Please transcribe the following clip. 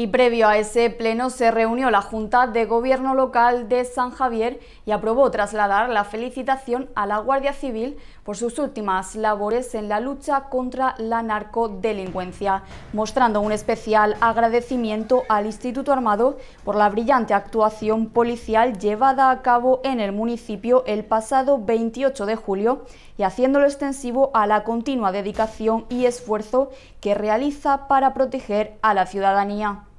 Y previo a ese pleno se reunió la Junta de Gobierno Local de San Javier y aprobó trasladar la felicitación a la Guardia Civil por sus últimas labores en la lucha contra la narcodelincuencia, mostrando un especial agradecimiento al Instituto Armado por la brillante actuación policial llevada a cabo en el municipio el pasado 28 de julio y haciéndolo extensivo a la continua dedicación y esfuerzo que realiza para proteger a la ciudadanía.